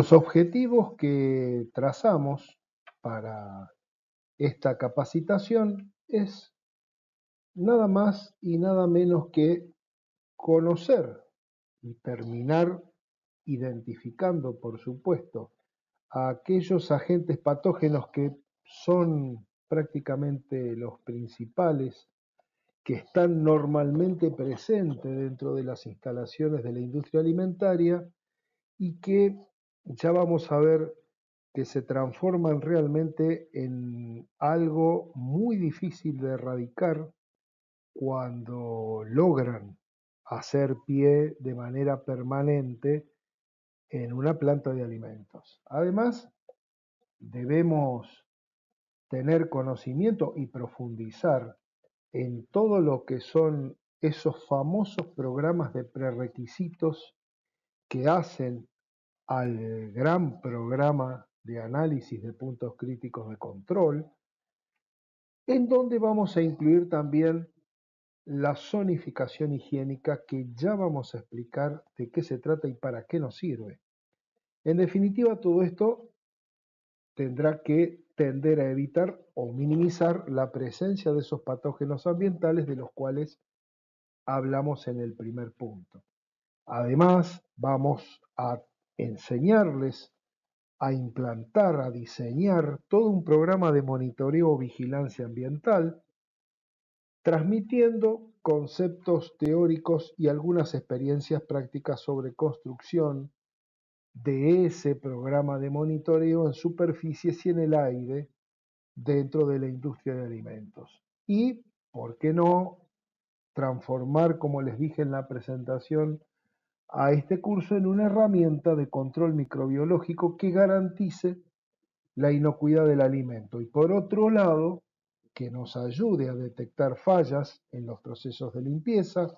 Los objetivos que trazamos para esta capacitación es nada más y nada menos que conocer y terminar identificando, por supuesto, a aquellos agentes patógenos que son prácticamente los principales que están normalmente presentes dentro de las instalaciones de la industria alimentaria y que ya vamos a ver que se transforman realmente en algo muy difícil de erradicar cuando logran hacer pie de manera permanente en una planta de alimentos. Además, debemos tener conocimiento y profundizar en todo lo que son esos famosos programas de prerequisitos que hacen al gran programa de análisis de puntos críticos de control, en donde vamos a incluir también la zonificación higiénica que ya vamos a explicar de qué se trata y para qué nos sirve. En definitiva, todo esto tendrá que tender a evitar o minimizar la presencia de esos patógenos ambientales de los cuales hablamos en el primer punto. Además, vamos a enseñarles a implantar, a diseñar todo un programa de monitoreo o vigilancia ambiental, transmitiendo conceptos teóricos y algunas experiencias prácticas sobre construcción de ese programa de monitoreo en superficies y en el aire dentro de la industria de alimentos. Y, ¿por qué no?, transformar, como les dije en la presentación, a este curso en una herramienta de control microbiológico que garantice la inocuidad del alimento y por otro lado que nos ayude a detectar fallas en los procesos de limpieza,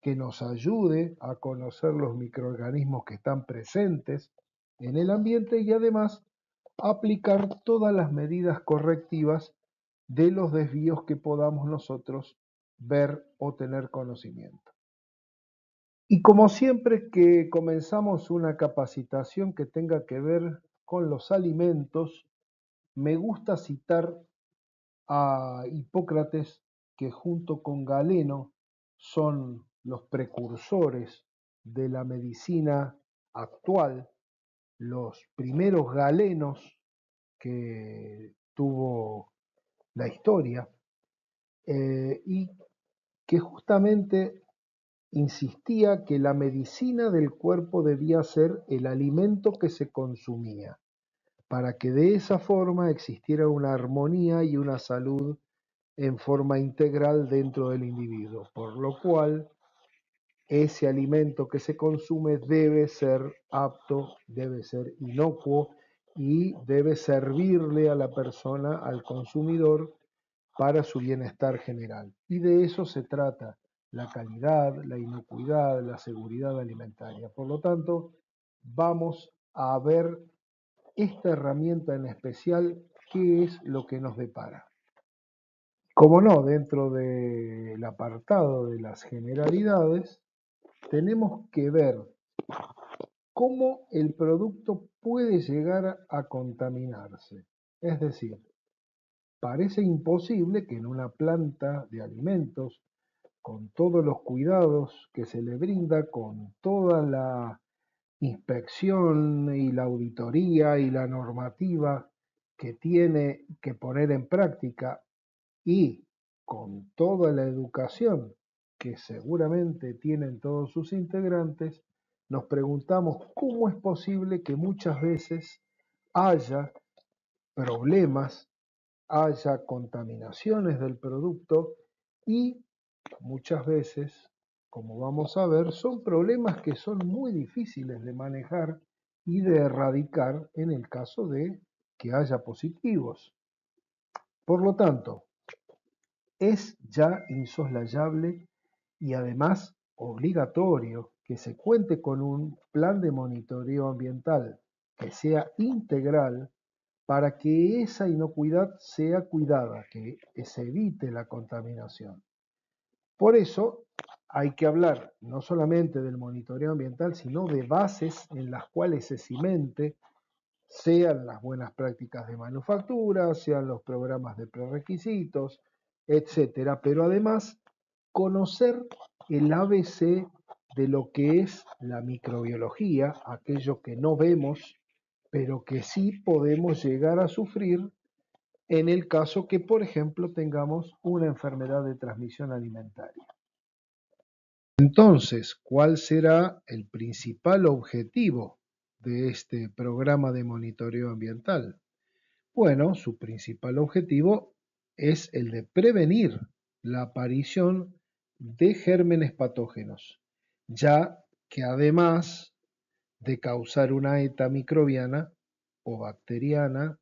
que nos ayude a conocer los microorganismos que están presentes en el ambiente y además aplicar todas las medidas correctivas de los desvíos que podamos nosotros ver o tener conocimiento. Y como siempre que comenzamos una capacitación que tenga que ver con los alimentos, me gusta citar a Hipócrates, que junto con Galeno son los precursores de la medicina actual, los primeros galenos que tuvo la historia, eh, y que justamente Insistía que la medicina del cuerpo debía ser el alimento que se consumía, para que de esa forma existiera una armonía y una salud en forma integral dentro del individuo, por lo cual ese alimento que se consume debe ser apto, debe ser inocuo y debe servirle a la persona, al consumidor, para su bienestar general. Y de eso se trata, la calidad, la inocuidad, la seguridad alimentaria. Por lo tanto, vamos a ver esta herramienta en especial, qué es lo que nos depara. Como no, dentro del apartado de las generalidades, tenemos que ver cómo el producto puede llegar a contaminarse. Es decir, parece imposible que en una planta de alimentos con todos los cuidados que se le brinda, con toda la inspección y la auditoría y la normativa que tiene que poner en práctica y con toda la educación que seguramente tienen todos sus integrantes, nos preguntamos cómo es posible que muchas veces haya problemas, haya contaminaciones del producto y Muchas veces, como vamos a ver, son problemas que son muy difíciles de manejar y de erradicar en el caso de que haya positivos. Por lo tanto, es ya insoslayable y además obligatorio que se cuente con un plan de monitoreo ambiental que sea integral para que esa inocuidad sea cuidada, que se evite la contaminación. Por eso hay que hablar no solamente del monitoreo ambiental, sino de bases en las cuales se cimente, sean las buenas prácticas de manufactura, sean los programas de prerequisitos, etcétera. Pero además, conocer el ABC de lo que es la microbiología, aquello que no vemos, pero que sí podemos llegar a sufrir en el caso que, por ejemplo, tengamos una enfermedad de transmisión alimentaria. Entonces, ¿cuál será el principal objetivo de este programa de monitoreo ambiental? Bueno, su principal objetivo es el de prevenir la aparición de gérmenes patógenos, ya que además de causar una eta microbiana o bacteriana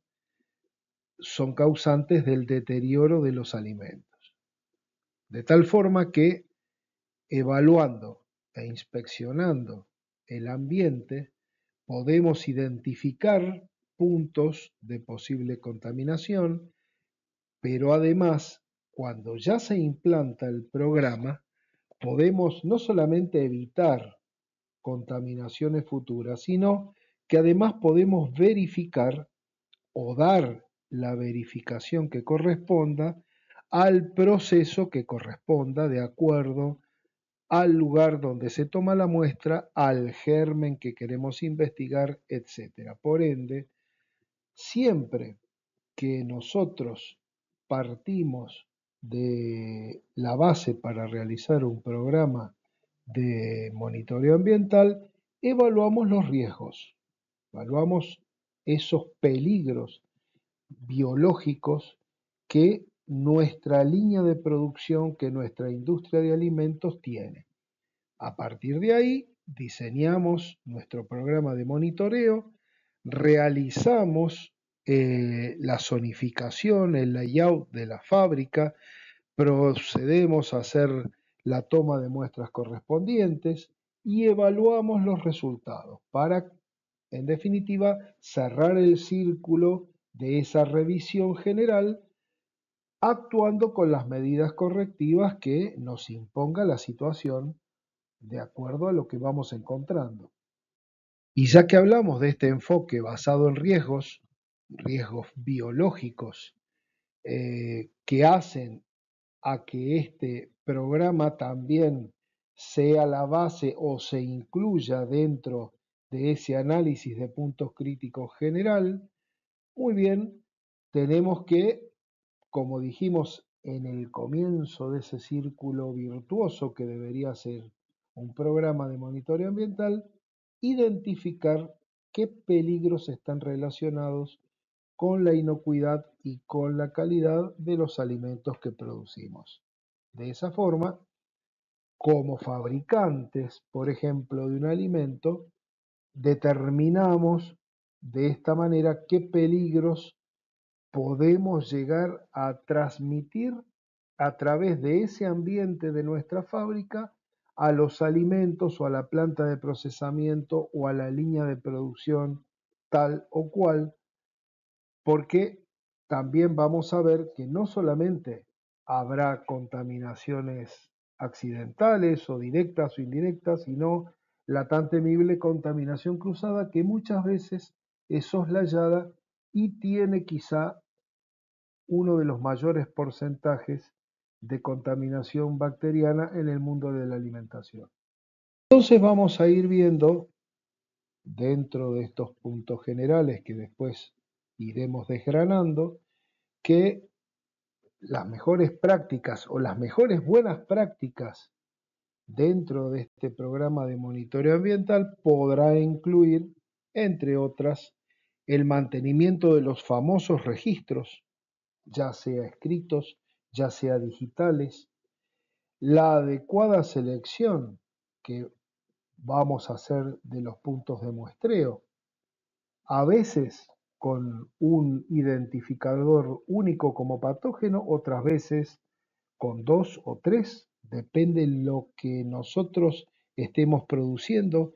son causantes del deterioro de los alimentos. De tal forma que, evaluando e inspeccionando el ambiente, podemos identificar puntos de posible contaminación, pero además, cuando ya se implanta el programa, podemos no solamente evitar contaminaciones futuras, sino que además podemos verificar o dar la verificación que corresponda al proceso que corresponda de acuerdo al lugar donde se toma la muestra, al germen que queremos investigar, etc. Por ende, siempre que nosotros partimos de la base para realizar un programa de monitoreo ambiental, evaluamos los riesgos, evaluamos esos peligros biológicos que nuestra línea de producción, que nuestra industria de alimentos tiene. A partir de ahí, diseñamos nuestro programa de monitoreo, realizamos eh, la zonificación, el layout de la fábrica, procedemos a hacer la toma de muestras correspondientes y evaluamos los resultados para, en definitiva, cerrar el círculo de esa revisión general actuando con las medidas correctivas que nos imponga la situación de acuerdo a lo que vamos encontrando. Y ya que hablamos de este enfoque basado en riesgos, riesgos biológicos, eh, que hacen a que este programa también sea la base o se incluya dentro de ese análisis de puntos críticos general, muy bien, tenemos que, como dijimos en el comienzo de ese círculo virtuoso que debería ser un programa de monitoreo ambiental, identificar qué peligros están relacionados con la inocuidad y con la calidad de los alimentos que producimos. De esa forma, como fabricantes, por ejemplo, de un alimento, determinamos de esta manera, ¿qué peligros podemos llegar a transmitir a través de ese ambiente de nuestra fábrica a los alimentos o a la planta de procesamiento o a la línea de producción tal o cual? Porque también vamos a ver que no solamente habrá contaminaciones accidentales o directas o indirectas, sino la tan temible contaminación cruzada que muchas veces es soslayada y tiene quizá uno de los mayores porcentajes de contaminación bacteriana en el mundo de la alimentación. Entonces vamos a ir viendo dentro de estos puntos generales que después iremos desgranando, que las mejores prácticas o las mejores buenas prácticas dentro de este programa de monitoreo ambiental podrá incluir, entre otras, el mantenimiento de los famosos registros, ya sea escritos, ya sea digitales, la adecuada selección que vamos a hacer de los puntos de muestreo, a veces con un identificador único como patógeno, otras veces con dos o tres, depende de lo que nosotros estemos produciendo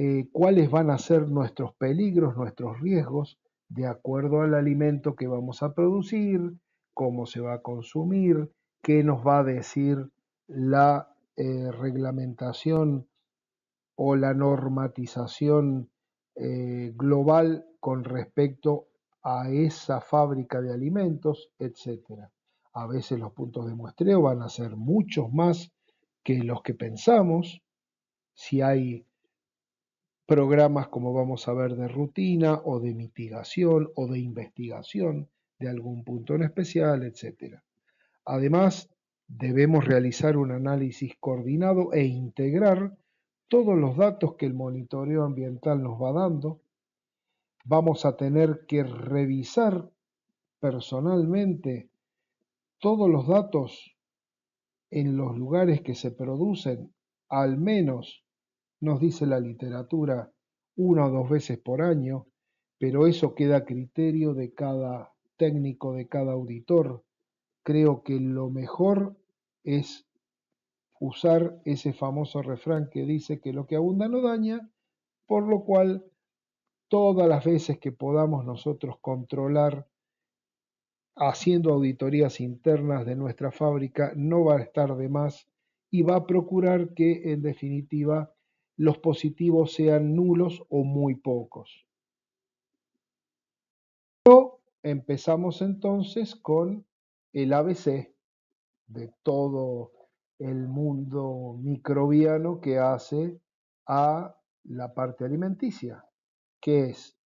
eh, cuáles van a ser nuestros peligros, nuestros riesgos, de acuerdo al alimento que vamos a producir, cómo se va a consumir, qué nos va a decir la eh, reglamentación o la normatización eh, global con respecto a esa fábrica de alimentos, etc. A veces los puntos de muestreo van a ser muchos más que los que pensamos. Si hay programas como vamos a ver de rutina o de mitigación o de investigación de algún punto en especial, etc. Además, debemos realizar un análisis coordinado e integrar todos los datos que el monitoreo ambiental nos va dando. Vamos a tener que revisar personalmente todos los datos en los lugares que se producen al menos nos dice la literatura, una o dos veces por año, pero eso queda a criterio de cada técnico, de cada auditor. Creo que lo mejor es usar ese famoso refrán que dice que lo que abunda no daña, por lo cual todas las veces que podamos nosotros controlar haciendo auditorías internas de nuestra fábrica, no va a estar de más y va a procurar que en definitiva los positivos sean nulos o muy pocos. Empezamos entonces con el ABC de todo el mundo microbiano que hace a la parte alimenticia, que es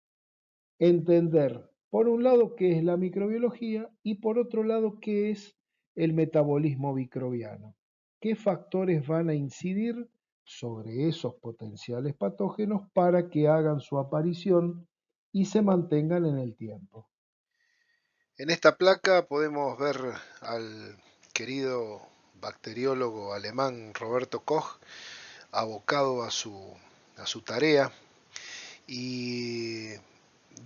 entender, por un lado, qué es la microbiología y por otro lado, qué es el metabolismo microbiano. ¿Qué factores van a incidir sobre esos potenciales patógenos para que hagan su aparición y se mantengan en el tiempo. En esta placa podemos ver al querido bacteriólogo alemán Roberto Koch abocado a su, tarea y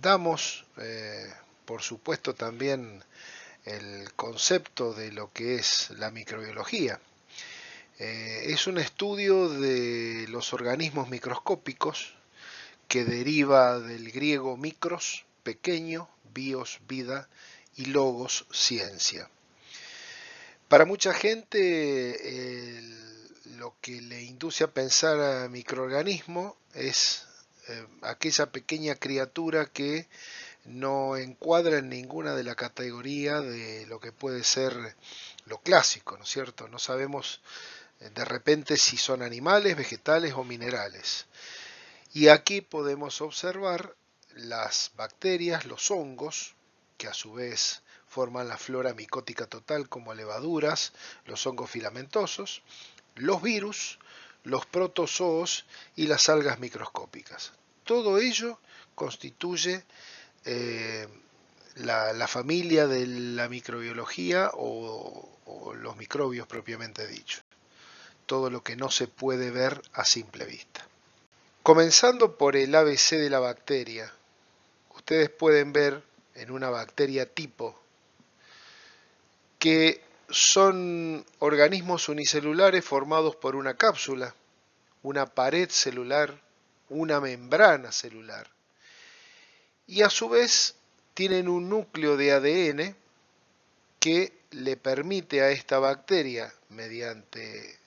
damos, eh, por supuesto, también el concepto de lo que es la microbiología, eh, es un estudio de los organismos microscópicos que deriva del griego micros, pequeño, bios, vida, y logos, ciencia. Para mucha gente, lo que le induce a pensar a microorganismo es eh, aquella pequeña criatura que no encuadra en ninguna de la categoría de lo que puede ser lo clásico, ¿no es cierto? No sabemos eh, de repente si son animales, vegetales o minerales. Y aquí podemos observar las bacterias, los hongos, que a su vez forman la flora micótica total como levaduras, los hongos filamentosos, los virus, los protozoos y las algas microscópicas. Todo ello constituye eh, la, familia de la microbiología o, o los microbios propiamente dicho todo lo que no se puede ver a simple vista. Comenzando por el ABC de la bacteria, ustedes pueden ver en una bacteria tipo que son organismos unicelulares formados por una cápsula, una pared celular, una membrana celular. Y a su vez tienen un núcleo de ADN que le permite a esta bacteria, mediante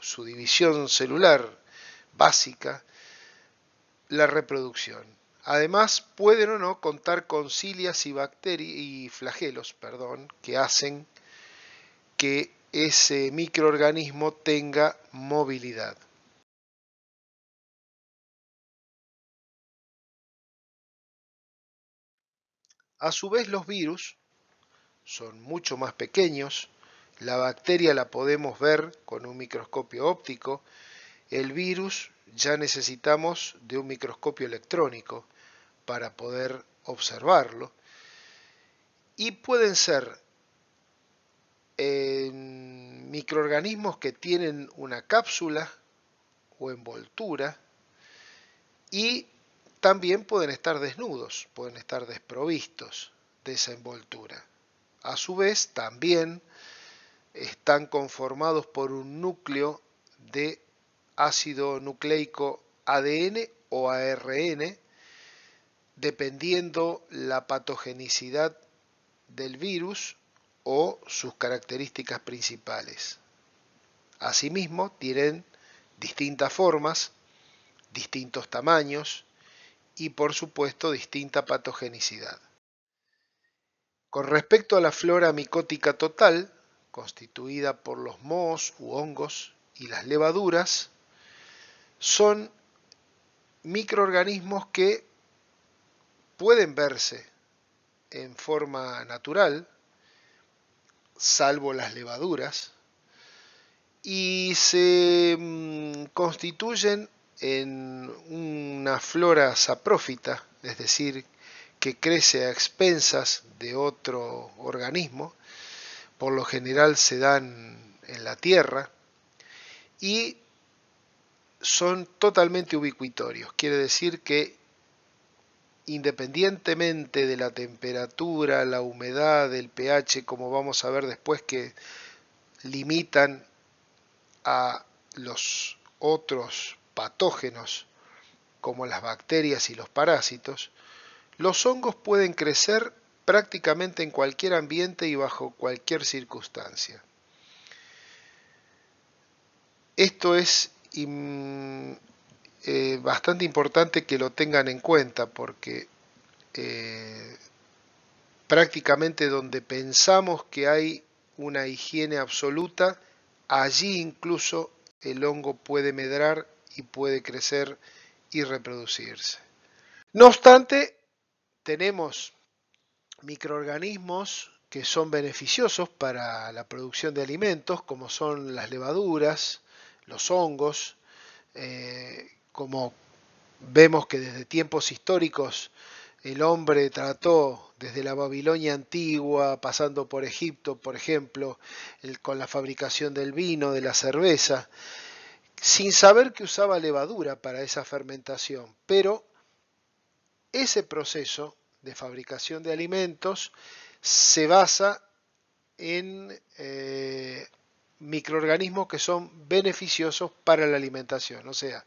su división celular básica, la reproducción. Además, pueden o no contar con cilias y, y flagelos perdón, que hacen que ese microorganismo tenga movilidad. A su vez los virus son mucho más pequeños la bacteria la podemos ver con un microscopio óptico. El virus ya necesitamos de un microscopio electrónico para poder observarlo. Y pueden ser microorganismos que tienen una cápsula o envoltura y también pueden estar desnudos, pueden estar desprovistos de esa envoltura. A su vez, también están conformados por un núcleo de ácido nucleico ADN o ARN, dependiendo la patogenicidad del virus o sus características principales. Asimismo, tienen distintas formas, distintos tamaños y por supuesto distinta patogenicidad. Con respecto a la flora micótica total, constituida por los mohos u hongos y las levaduras, son microorganismos que pueden verse en forma natural, salvo las levaduras, y se mm, constituyen en una flora saprófita, es decir, que crece a expensas de otro organismo, por lo general se dan en la Tierra y son totalmente ubicuitorios. Quiere decir que independientemente de la temperatura, la humedad, el pH, como vamos a ver después que limitan a los otros patógenos como las bacterias y los parásitos, los hongos pueden crecer prácticamente en cualquier ambiente y bajo cualquier circunstancia. Esto es eh, bastante importante que lo tengan en cuenta porque eh, prácticamente donde pensamos que hay una higiene absoluta, allí incluso el hongo puede medrar y puede crecer y reproducirse. No obstante, tenemos microorganismos que son beneficiosos para la producción de alimentos, como son las levaduras, los hongos, eh, como vemos que desde tiempos históricos el hombre trató desde la Babilonia antigua, pasando por Egipto, por ejemplo, con la fabricación del vino, de la cerveza, sin saber que usaba levadura para esa fermentación. Pero ese proceso de fabricación de alimentos se basa en eh, microorganismos que son beneficiosos para la alimentación. O sea,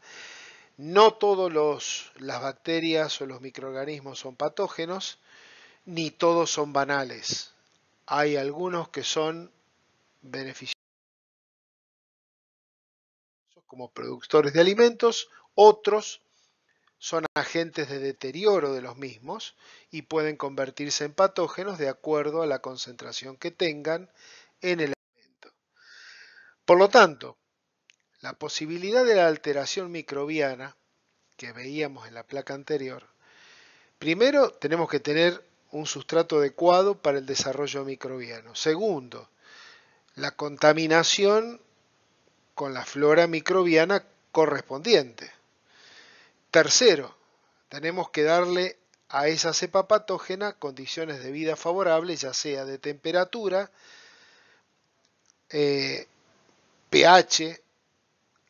no todas las bacterias o los microorganismos son patógenos, ni todos son banales. Hay algunos que son beneficiosos como productores de alimentos, otros son agentes de deterioro de los mismos y pueden convertirse en patógenos de acuerdo a la concentración que tengan en el alimento. Por lo tanto, la posibilidad de la alteración microbiana que veíamos en la placa anterior, primero tenemos que tener un sustrato adecuado para el desarrollo microbiano. Segundo, la contaminación con la flora microbiana correspondiente. Tercero, tenemos que darle a esa cepa patógena condiciones de vida favorables, ya sea de temperatura, eh, pH,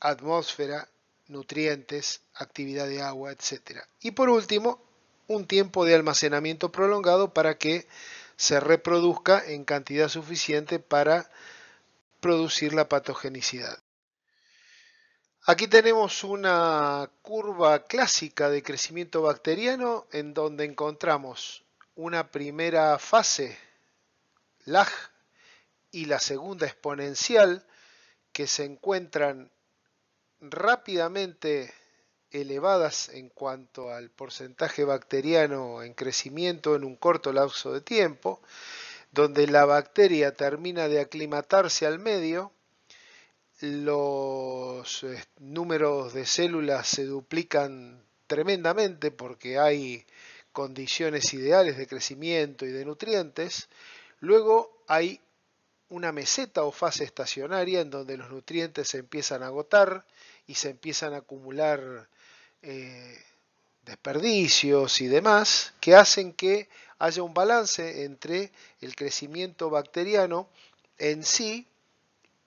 atmósfera, nutrientes, actividad de agua, etc. Y por último, un tiempo de almacenamiento prolongado para que se reproduzca en cantidad suficiente para producir la patogenicidad. Aquí tenemos una curva clásica de crecimiento bacteriano en donde encontramos una primera fase, LAG, y la segunda exponencial que se encuentran rápidamente elevadas en cuanto al porcentaje bacteriano en crecimiento en un corto lapso de tiempo, donde la bacteria termina de aclimatarse al medio los eh, números de células se duplican tremendamente porque hay condiciones ideales de crecimiento y de nutrientes. Luego hay una meseta o fase estacionaria en donde los nutrientes se empiezan a agotar y se empiezan a acumular eh, desperdicios y demás que hacen que haya un balance entre el crecimiento bacteriano en sí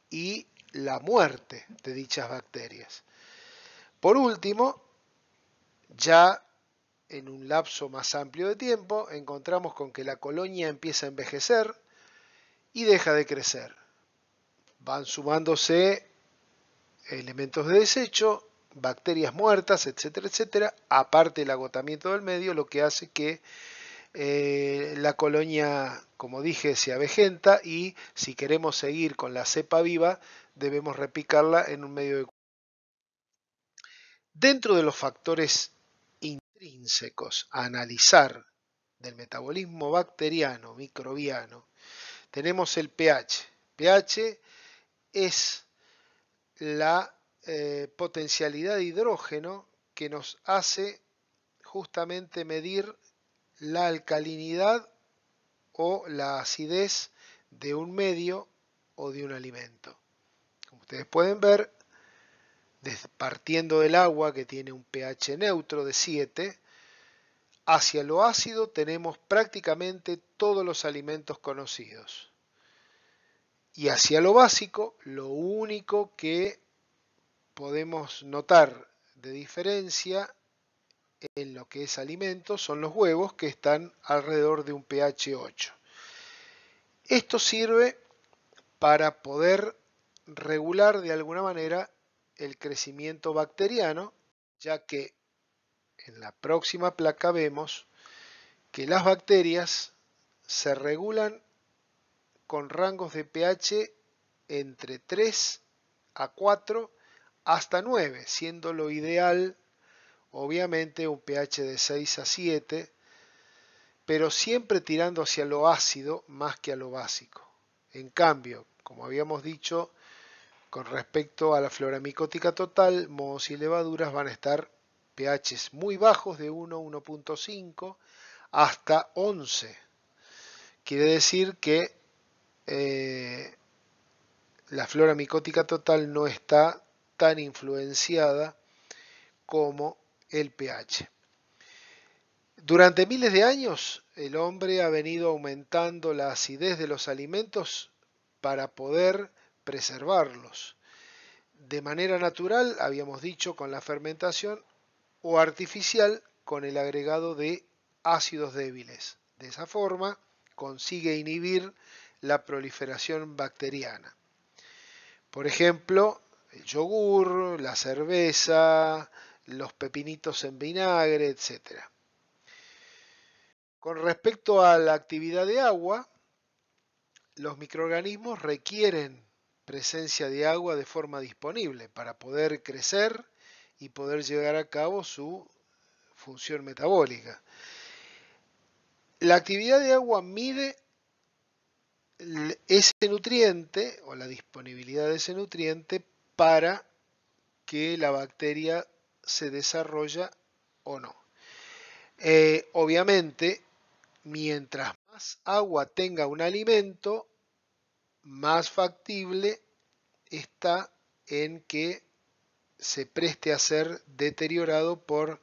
y la muerte de dichas bacterias. Por último, ya en un lapso más amplio de tiempo, encontramos con que la colonia empieza a envejecer y deja de crecer. Van sumándose elementos de desecho, bacterias muertas, etcétera, etcétera, aparte el agotamiento del medio, lo que hace que eh, la colonia, como dije, se avejenta y si queremos seguir con la cepa viva, debemos repicarla en un medio de... Dentro de los factores intrínsecos a analizar del metabolismo bacteriano, microbiano, tenemos el pH. pH es la eh, potencialidad de hidrógeno que nos hace justamente medir la alcalinidad o la acidez de un medio o de un alimento. Ustedes pueden ver, partiendo del agua que tiene un pH neutro de 7, hacia lo ácido tenemos prácticamente todos los alimentos conocidos. Y hacia lo básico, lo único que podemos notar de diferencia en lo que es alimento son los huevos que están alrededor de un pH 8. Esto sirve para poder regular de alguna manera el crecimiento bacteriano, ya que en la próxima placa vemos que las bacterias se regulan con rangos de pH entre 3 a 4 hasta 9, siendo lo ideal obviamente un pH de 6 a 7, pero siempre tirando hacia lo ácido más que a lo básico. En cambio, como habíamos dicho, con respecto a la flora micótica total, mohos y levaduras van a estar pHs muy bajos de 1, 1.5 hasta 11. Quiere decir que eh, la flora micótica total no está tan influenciada como el pH. Durante miles de años el hombre ha venido aumentando la acidez de los alimentos para poder preservarlos. De manera natural, habíamos dicho, con la fermentación o artificial con el agregado de ácidos débiles. De esa forma, consigue inhibir la proliferación bacteriana. Por ejemplo, el yogur, la cerveza, los pepinitos en vinagre, etc. Con respecto a la actividad de agua, los microorganismos requieren presencia de agua de forma disponible para poder crecer y poder llegar a cabo su función metabólica. La actividad de agua mide ese nutriente o la disponibilidad de ese nutriente para que la bacteria se desarrolla o no. Eh, obviamente, mientras más agua tenga un alimento, más factible está en que se preste a ser deteriorado por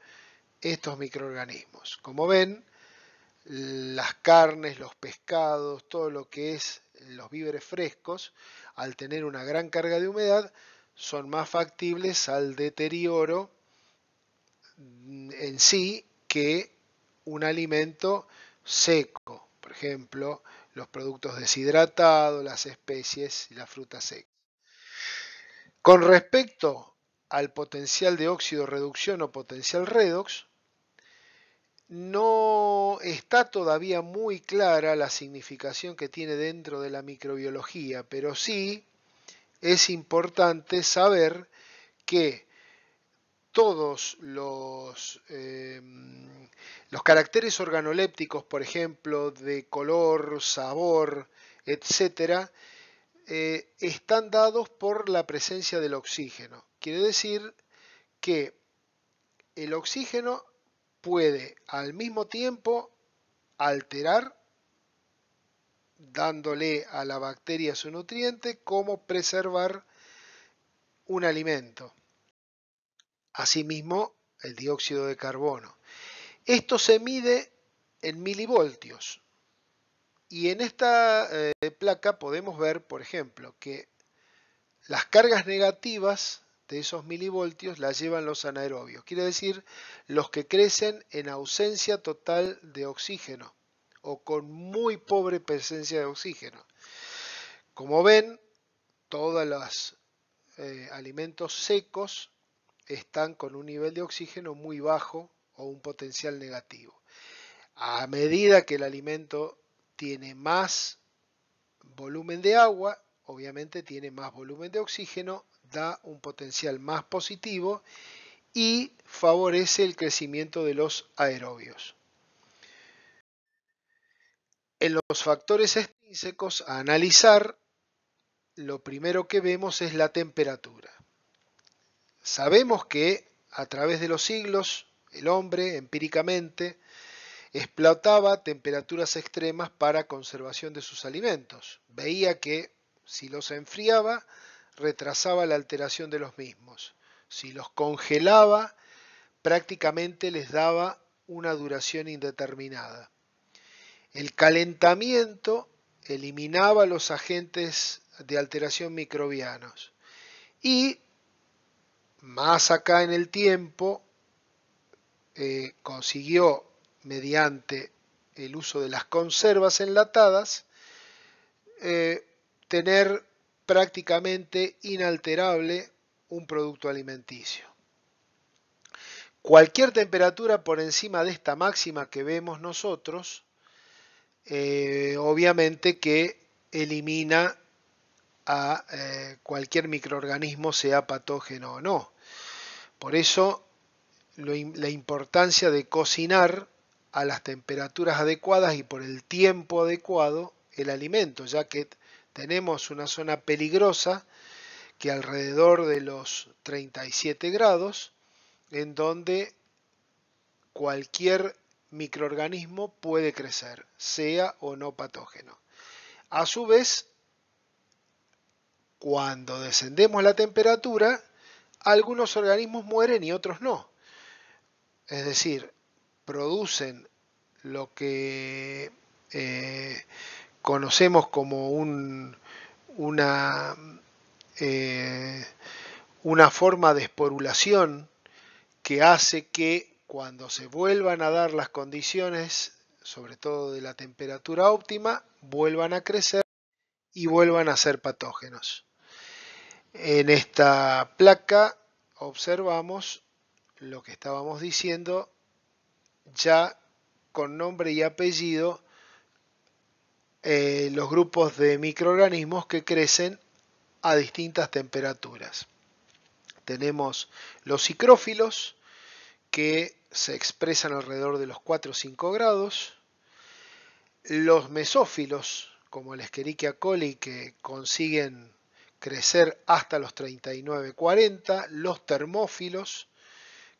estos microorganismos. Como ven, las carnes, los pescados, todo lo que es los víveres frescos, al tener una gran carga de humedad, son más factibles al deterioro en sí que un alimento seco, por ejemplo, los productos deshidratados, las especies y la fruta secas. Con respecto al potencial de óxido reducción o potencial redox, no está todavía muy clara la significación que tiene dentro de la microbiología, pero sí es importante saber que todos em, los, caracteres organolépticos, por ejemplo, de color, sabor, etcétera, eh, están dados por la presencia del oxígeno. Quiere decir que el oxígeno puede al mismo tiempo alterar, dándole a la bacteria su nutriente, como preservar un alimento. Asimismo, el dióxido de carbono. Esto se mide en milivoltios. Y en esta eh, placa podemos ver, por ejemplo, que las cargas negativas de esos milivoltios las llevan los anaerobios. Quiere decir, los que crecen en ausencia total de oxígeno o con muy pobre presencia de oxígeno. Como ven, todos los eh, alimentos secos están con un nivel de oxígeno muy bajo o un potencial negativo. A medida que el alimento tiene más volumen de agua, obviamente tiene más volumen de oxígeno, da un potencial más positivo y favorece el crecimiento de los aerobios. En los factores extrínsecos a analizar, lo primero que vemos es la temperatura. Sabemos que a través de los siglos el hombre empíricamente explotaba temperaturas extremas para conservación de sus alimentos. Veía que si los enfriaba retrasaba la alteración de los mismos. Si los congelaba prácticamente les daba una duración indeterminada. El calentamiento eliminaba los agentes de alteración microbianos y más acá en el tiempo, eh, consiguió mediante el uso de las conservas enlatadas eh, tener prácticamente inalterable un producto alimenticio. Cualquier temperatura por encima de esta máxima que vemos nosotros, eh, obviamente que elimina a cualquier microorganismo, sea patógeno o no. Por eso la importancia de cocinar a las temperaturas adecuadas y por el tiempo adecuado el alimento, ya que tenemos una zona peligrosa que alrededor de los 37 grados, en donde cualquier microorganismo puede crecer, sea o no patógeno. A su vez, cuando descendemos la temperatura, algunos organismos mueren y otros no. Es decir, producen lo que eh, conocemos como una, eh, una forma de esporulación que hace que cuando se vuelvan a dar las condiciones, sobre todo de la temperatura óptima, vuelvan a crecer y vuelvan a ser patógenos. En esta placa observamos lo que estábamos diciendo ya con nombre y apellido eh, los grupos de microorganismos que crecen a distintas temperaturas. Tenemos los cicrófilos que se expresan alrededor de los 4 o 5 grados, los mesófilos como el Escherichia coli que consiguen crecer hasta los 39-40, los termófilos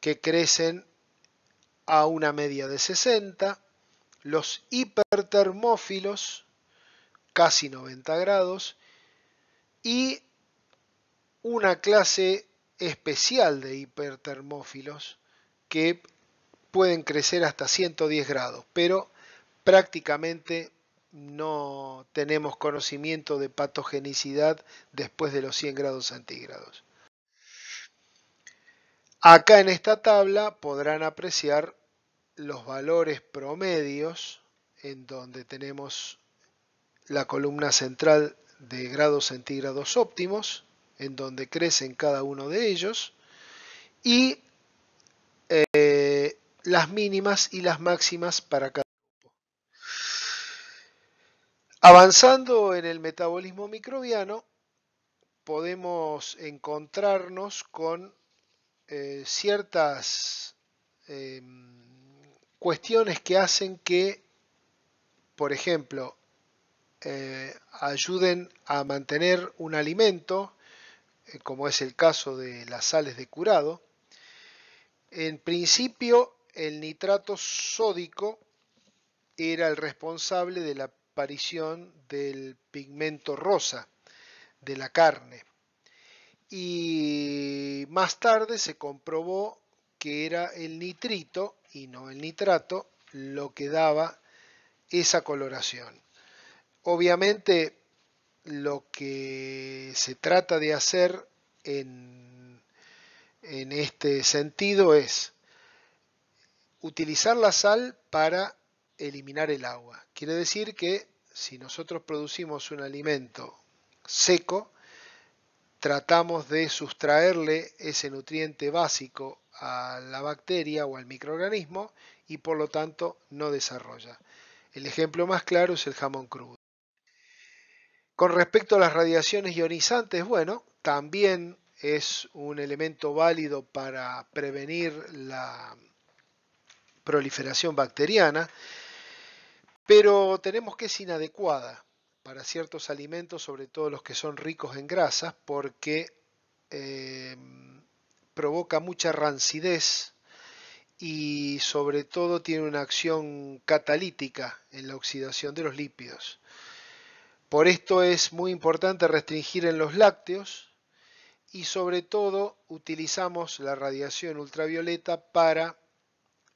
que crecen a una media de 60, los hipertermófilos casi 90 grados y una clase especial de hipertermófilos que pueden crecer hasta 110 grados, pero prácticamente no tenemos conocimiento de patogenicidad después de los 100 grados centígrados. Acá en esta tabla podrán apreciar los valores promedios en donde tenemos la columna central de grados centígrados óptimos, en donde crecen cada uno de ellos, y eh, las mínimas y las máximas para cada Avanzando en el metabolismo microbiano, podemos encontrarnos con eh, ciertas em, cuestiones que hacen que, por ejemplo, eh, ayuden a mantener un alimento, eh, como es el caso de las sales de curado. En principio, el nitrato sódico era el responsable de la aparición del pigmento rosa de la carne. Y más tarde se comprobó que era el nitrito y no el nitrato lo que daba esa coloración. Obviamente lo que se trata de hacer en, en este sentido es utilizar la sal para eliminar el agua, Quiere decir que si nosotros producimos un alimento seco, tratamos de sustraerle ese nutriente básico a la bacteria o al microorganismo y por lo tanto no desarrolla. El ejemplo más claro es el jamón crudo. Con respecto a las radiaciones ionizantes, bueno, también es un elemento válido para prevenir la proliferación bacteriana pero tenemos que es inadecuada para ciertos alimentos, sobre todo los que son ricos en grasas, porque em, provoca mucha rancidez y sobre todo tiene una acción catalítica en la oxidación de los lípidos. Por esto es muy importante restringir en los lácteos y sobre todo utilizamos la radiación ultravioleta para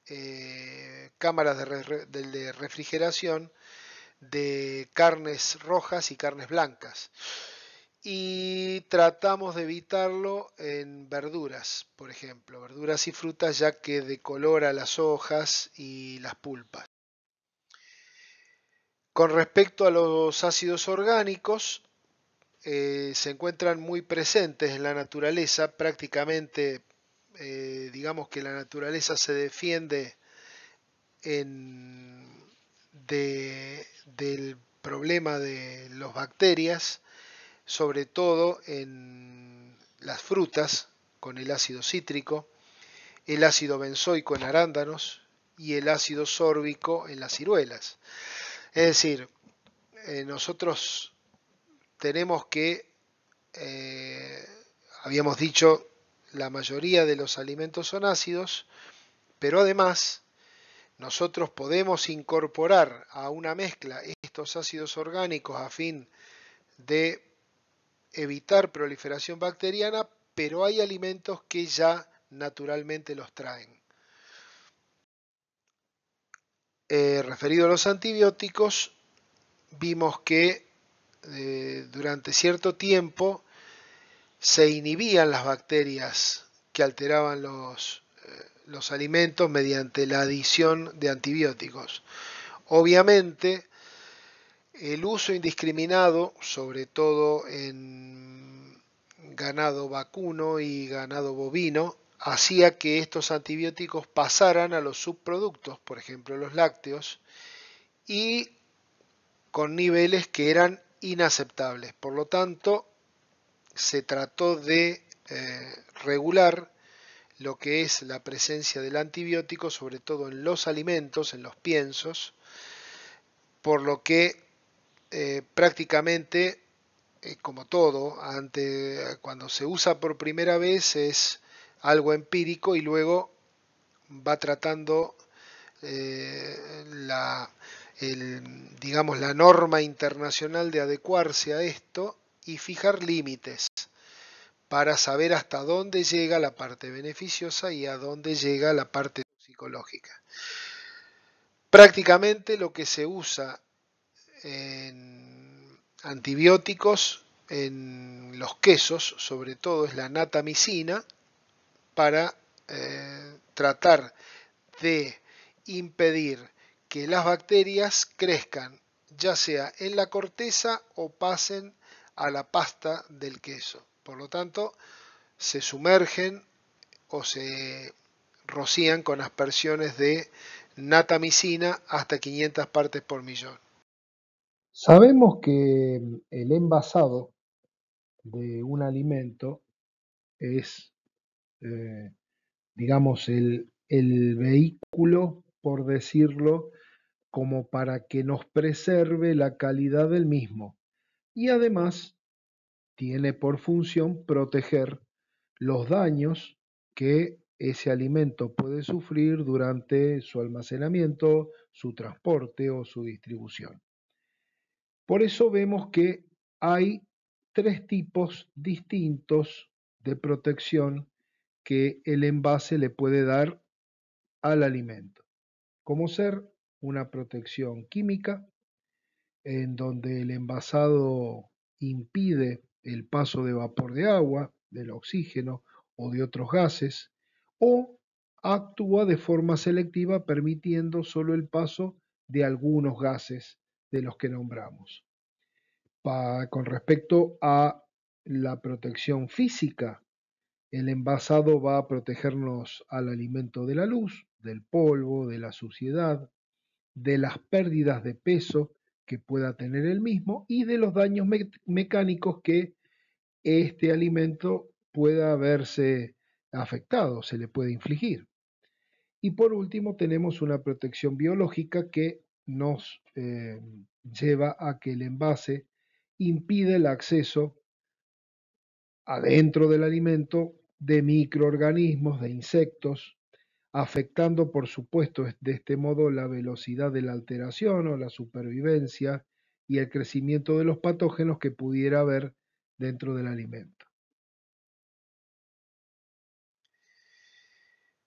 eh, cámaras de, refrigeración de carnes rojas y carnes blancas. Y tratamos de evitarlo en verduras, por ejemplo, verduras y frutas ya que decolora las hojas y las pulpas. Con respecto a los ácidos orgánicos, eh, se encuentran muy presentes en la naturaleza, prácticamente eh, digamos que la naturaleza se defiende del problema de las bacterias, sobre todo en las frutas con el ácido cítrico, el ácido benzoico en arándanos y el ácido sórbico en las ciruelas. Es decir, eh, nosotros tenemos que, eh, habíamos dicho, la mayoría de los alimentos son ácidos, pero además nosotros podemos incorporar a una mezcla estos ácidos orgánicos a fin de evitar proliferación bacteriana, pero hay alimentos que ya naturalmente los traen. Eh, referido a los antibióticos, vimos que eh, durante cierto tiempo se inhibían las bacterias que alteraban los, eh, los alimentos mediante la adición de antibióticos. Obviamente, el uso indiscriminado, sobre todo en ganado vacuno y ganado bovino, hacía que estos antibióticos pasaran a los subproductos, por ejemplo los lácteos, y con niveles que eran inaceptables. Por lo tanto, se trató de eh, regular lo que es la presencia del antibiótico, sobre todo en los alimentos, en los piensos, por lo que eh, prácticamente, eh, como todo, cuando se usa por primera vez es algo empírico y luego va tratando digamos, la norma internacional de adecuarse a esto y fijar límites para saber hasta dónde llega la parte beneficiosa y a dónde llega la parte psicológica. Prácticamente lo que se usa en antibióticos, en los quesos sobre todo, es la natamicina para eh, tratar de impedir que las bacterias crezcan, ya sea en la corteza o pasen a la pasta del queso. Por lo tanto, se sumergen o se rocían con aspersiones de natamicina hasta 500 partes por millón. Sabemos que el envasado de un alimento es, eh, digamos, el vehículo, por decirlo, como para que nos preserve la calidad del mismo y además tiene por función proteger los daños que ese alimento puede sufrir durante su almacenamiento, su transporte o su distribución. Por eso vemos que hay tres tipos distintos de protección que el envase le puede dar al alimento, como ser una protección química, en donde el envasado impide el paso de vapor de agua, del oxígeno o de otros gases, o actúa de forma selectiva permitiendo solo el paso de algunos gases de los que nombramos. con respecto a la protección física, el envasado va a protegernos al alimento de la luz, del polvo, de la suciedad, de las pérdidas de peso que pueda tener el mismo y de los daños mecánicos que este alimento pueda verse afectado, se le puede infligir. Y por último tenemos una protección biológica que nos eh, lleva a que el envase impide el acceso adentro del alimento de microorganismos, de insectos, afectando por supuesto de este modo la velocidad de la alteración o la supervivencia y el crecimiento de los patógenos que pudiera haber dentro del alimento.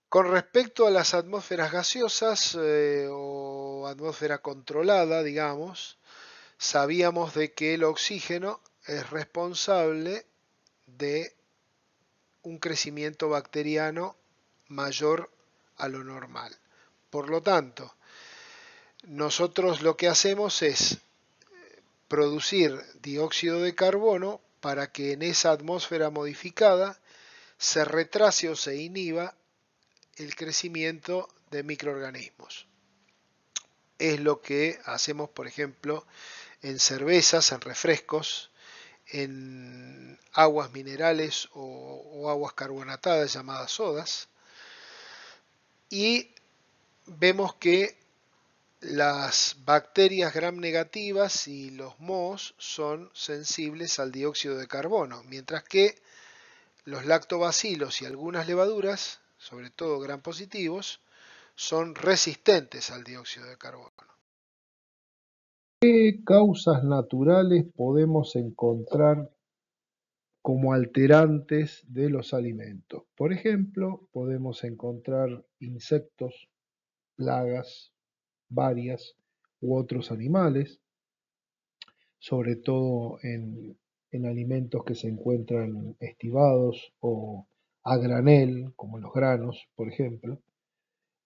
Con respecto a las atmósferas gaseosas eh, o atmósfera controlada, digamos, sabíamos de que el oxígeno es responsable de un crecimiento bacteriano mayor a lo normal. Por lo tanto, nosotros lo que hacemos es eh, producir dióxido de carbono para que en esa atmósfera modificada se retrase o se inhiba el crecimiento de microorganismos. Es lo que hacemos, por ejemplo, en cervezas, en refrescos, en aguas minerales o, o aguas carbonatadas llamadas sodas, y vemos que las bacterias gram negativas y los MOS son sensibles al dióxido de carbono, mientras que los lactobacilos y algunas levaduras, sobre todo gram positivos, son resistentes al dióxido de carbono. ¿Qué causas naturales podemos encontrar como alterantes de los alimentos. Por ejemplo, podemos encontrar insectos, plagas, varias u otros animales, sobre todo en, alimentos que se encuentran estivados o a granel, como los granos, por ejemplo.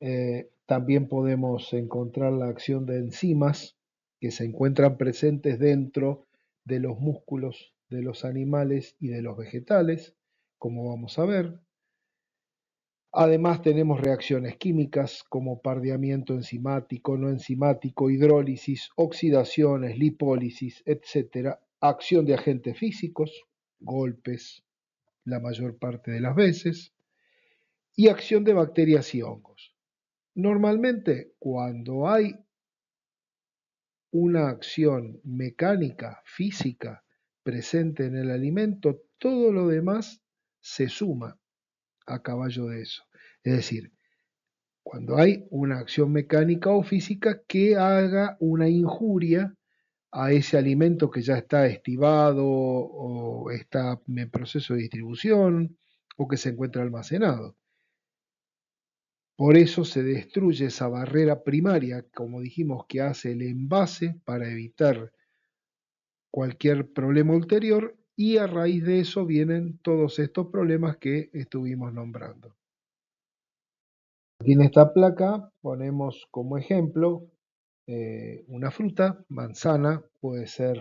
Eh, también podemos encontrar la acción de enzimas que se encuentran presentes dentro de los músculos de los animales y de los vegetales, como vamos a ver. Además tenemos reacciones químicas como pardeamiento enzimático, no enzimático, hidrólisis, oxidaciones, lipólisis, etc. Acción de agentes físicos, golpes la mayor parte de las veces, y acción de bacterias y hongos. Normalmente cuando hay una acción mecánica, física, presente en el alimento, todo lo demás se suma a caballo de eso. Es decir, cuando hay una acción mecánica o física que haga una injuria a ese alimento que ya está estivado o está en proceso de distribución o que se encuentra almacenado. Por eso se destruye esa barrera primaria, como dijimos, que hace el envase para evitar cualquier problema ulterior y a raíz de eso vienen todos estos problemas que estuvimos nombrando. Aquí en esta placa ponemos como ejemplo eh, una fruta, manzana, puede ser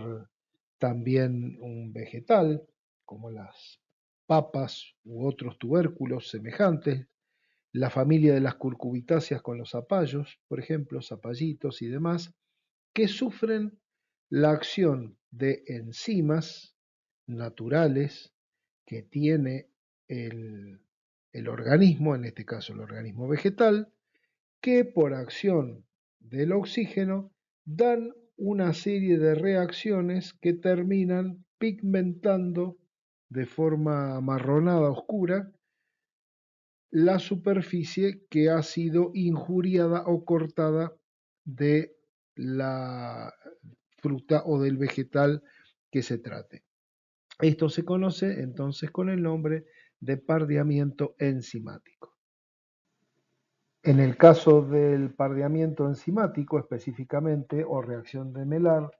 también un vegetal, como las papas u otros tubérculos semejantes, la familia de las curcubitáceas con los zapallos, por ejemplo, zapallitos y demás, que sufren la acción de enzimas naturales que tiene el, organismo, en este caso el organismo vegetal, que por acción del oxígeno dan una serie de reacciones que terminan pigmentando de forma amarronada oscura la superficie que ha sido injuriada o cortada de la fruta o del vegetal que se trate. Esto se conoce entonces con el nombre de pardeamiento enzimático. En el caso del pardeamiento enzimático específicamente o reacción de Melar,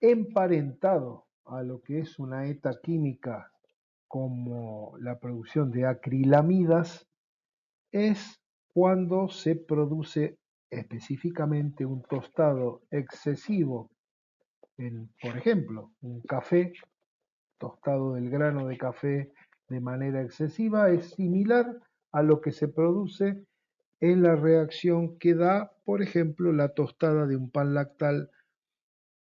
emparentado a lo que es una eta química como la producción de acrilamidas, es cuando se produce específicamente un tostado excesivo por ejemplo, un café tostado del grano de café de manera excesiva es similar a lo que se produce en la reacción que da, por ejemplo, la tostada de un pan lactal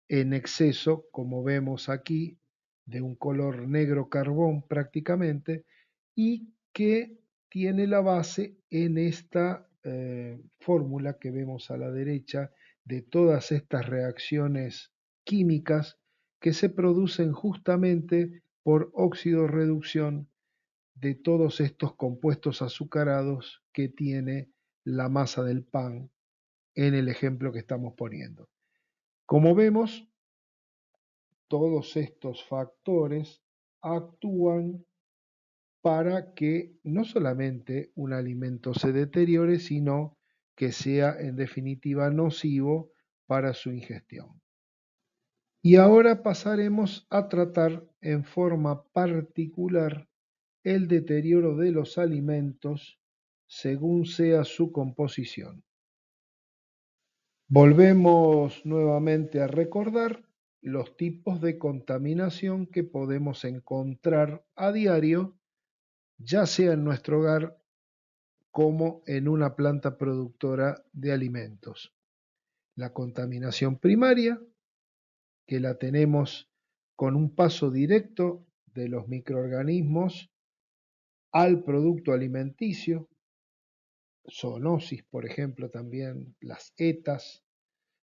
en exceso, como vemos aquí, de un color negro carbón prácticamente, y que tiene la base en esta eh, fórmula que vemos a la derecha de todas estas reacciones químicas que se producen justamente por óxido-reducción de todos estos compuestos azucarados que tiene la masa del pan en el ejemplo que estamos poniendo. Como vemos, todos estos factores actúan para que no solamente un alimento se deteriore, sino que sea en definitiva nocivo para su ingestión. Y ahora pasaremos a tratar en forma particular el deterioro de los alimentos según sea su composición. Volvemos nuevamente a recordar los tipos de contaminación que podemos encontrar a diario, ya sea en nuestro hogar como en una planta productora de alimentos. La contaminación primaria, que la tenemos con un paso directo de los microorganismos al producto alimenticio, zoonosis, por ejemplo, también las etas,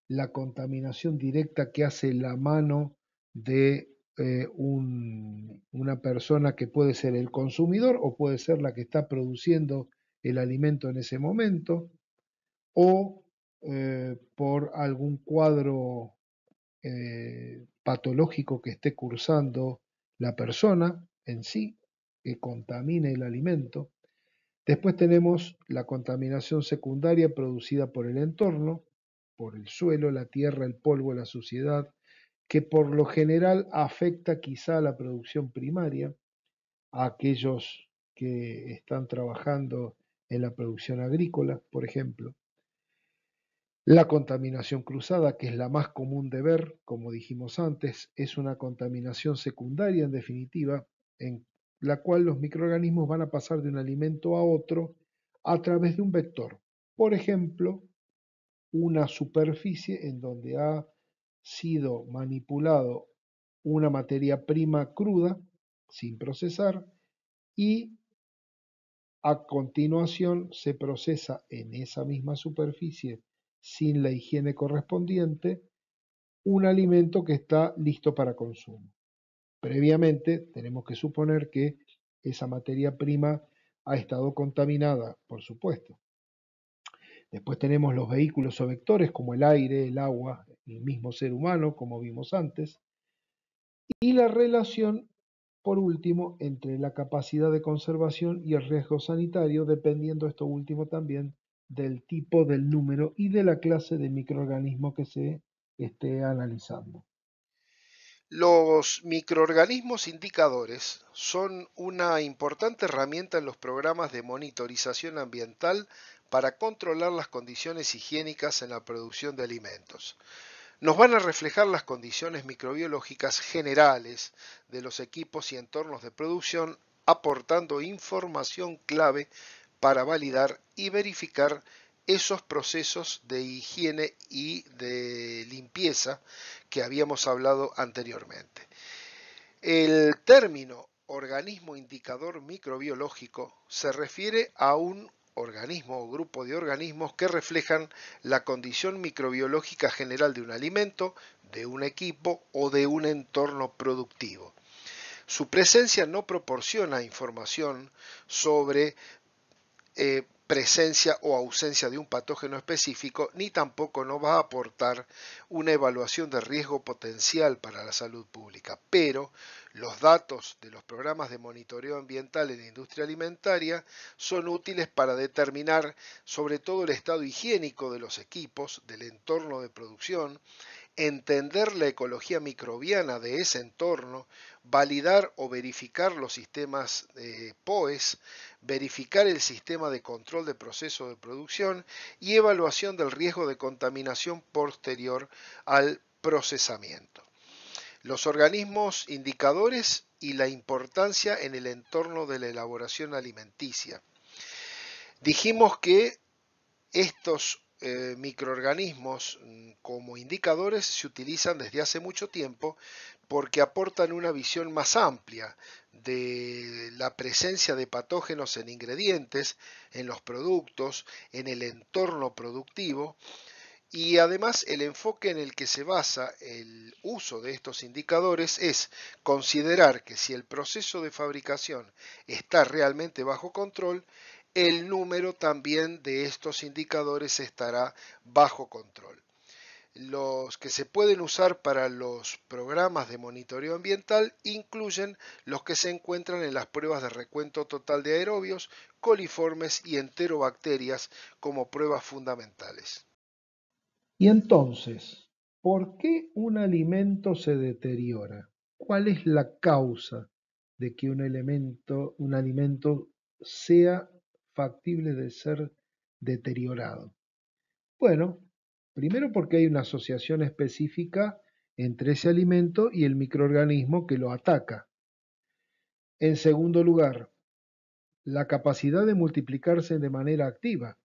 la contaminación directa que hace la mano de eh, una persona que puede ser el consumidor o puede ser la que está produciendo el alimento en ese momento, o eh, por algún cuadro eh, patológico que esté cursando la persona en sí, que contamine el alimento. Después tenemos la contaminación secundaria producida por el entorno, por el suelo, la tierra, el polvo, la suciedad, que por lo general afecta quizá a la producción primaria, a aquellos que están trabajando en la producción agrícola, por ejemplo. La contaminación cruzada, que es la más común de ver, como dijimos antes, es una contaminación secundaria en definitiva, en la cual los microorganismos van a pasar de un alimento a otro a través de un vector. Por ejemplo, una superficie en donde ha sido manipulado una materia prima cruda, sin procesar, y a continuación se procesa en esa misma superficie sin la higiene correspondiente un alimento que está listo para consumo. Previamente tenemos que suponer que esa materia prima ha estado contaminada, por supuesto. Después tenemos los vehículos o vectores como el aire, el agua, el mismo ser humano, como vimos antes. Y la relación, por último, entre la capacidad de conservación y el riesgo sanitario, dependiendo esto último también del tipo del número y de la clase de microorganismo que se esté analizando. Los microorganismos indicadores son una importante herramienta en los programas de monitorización ambiental para controlar las condiciones higiénicas en la producción de alimentos. Nos van a reflejar las condiciones microbiológicas generales de los equipos y entornos de producción, aportando información clave para validar y verificar esos procesos de higiene y de limpieza que habíamos hablado anteriormente. El término organismo indicador microbiológico se refiere a un organismo o grupo de organismos que reflejan la condición microbiológica general de un alimento, de un equipo o de un entorno productivo. Su presencia no proporciona información sobre eh, presencia o ausencia de un patógeno específico, ni tampoco nos va a aportar una evaluación de riesgo potencial para la salud pública. Pero los datos de los programas de monitoreo ambiental en la industria alimentaria son útiles para determinar sobre todo el estado higiénico de los equipos, del entorno de producción, entender la ecología microbiana de ese entorno, validar o verificar los sistemas POES, verificar el sistema de control de proceso de producción y evaluación del riesgo de contaminación posterior al procesamiento. Los organismos indicadores y la importancia en el entorno de la elaboración alimenticia. Dijimos que estos eh, microorganismos mm, como indicadores se utilizan desde hace mucho tiempo porque aportan una visión más amplia de la presencia de patógenos en ingredientes, en los productos, en el entorno productivo y además el enfoque en el que se basa el uso de estos indicadores es considerar que si el proceso de fabricación está realmente bajo control, el número también de estos indicadores estará bajo control. Los que se pueden usar para los programas de monitoreo ambiental incluyen los que se encuentran en las pruebas de recuento total de aerobios, coliformes y enterobacterias como pruebas fundamentales. Y entonces, ¿por qué un alimento se deteriora? ¿Cuál es la causa de que un elemento, un alimento sea factible de ser deteriorado? Bueno, primero porque hay una asociación específica entre ese alimento y el microorganismo que lo ataca. En segundo lugar, la capacidad de multiplicarse de manera activa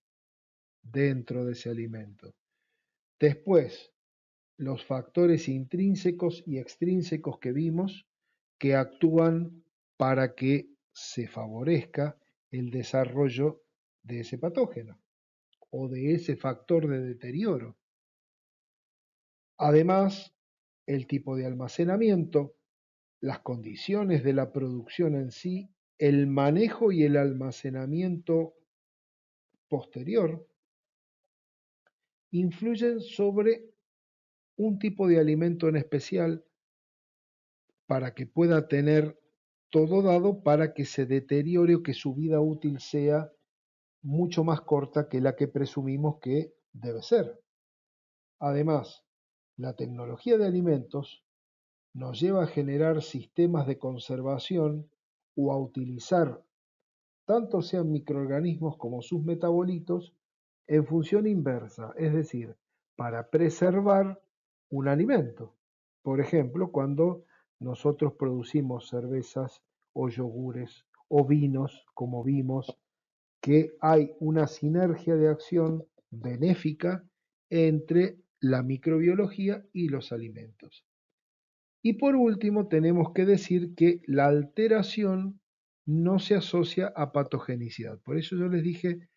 dentro de ese alimento. Después, los factores intrínsecos y extrínsecos que vimos que actúan para que se favorezca el desarrollo de ese patógeno o de ese factor de deterioro. Además, el tipo de almacenamiento, las condiciones de la producción en sí, el manejo y el almacenamiento posterior influyen sobre un tipo de alimento en especial para que pueda tener todo dado para que se deteriore o que su vida útil sea mucho más corta que la que presumimos que debe ser. Además, la tecnología de alimentos nos lleva a generar sistemas de conservación o a utilizar tanto sean microorganismos como sus metabolitos en función inversa, es decir, para preservar un alimento. Por ejemplo, cuando nosotros producimos cervezas o yogures o vinos, como vimos que hay una sinergia de acción benéfica entre la microbiología y los alimentos. Y por último, tenemos que decir que la alteración no se asocia a patogenicidad. Por eso yo les dije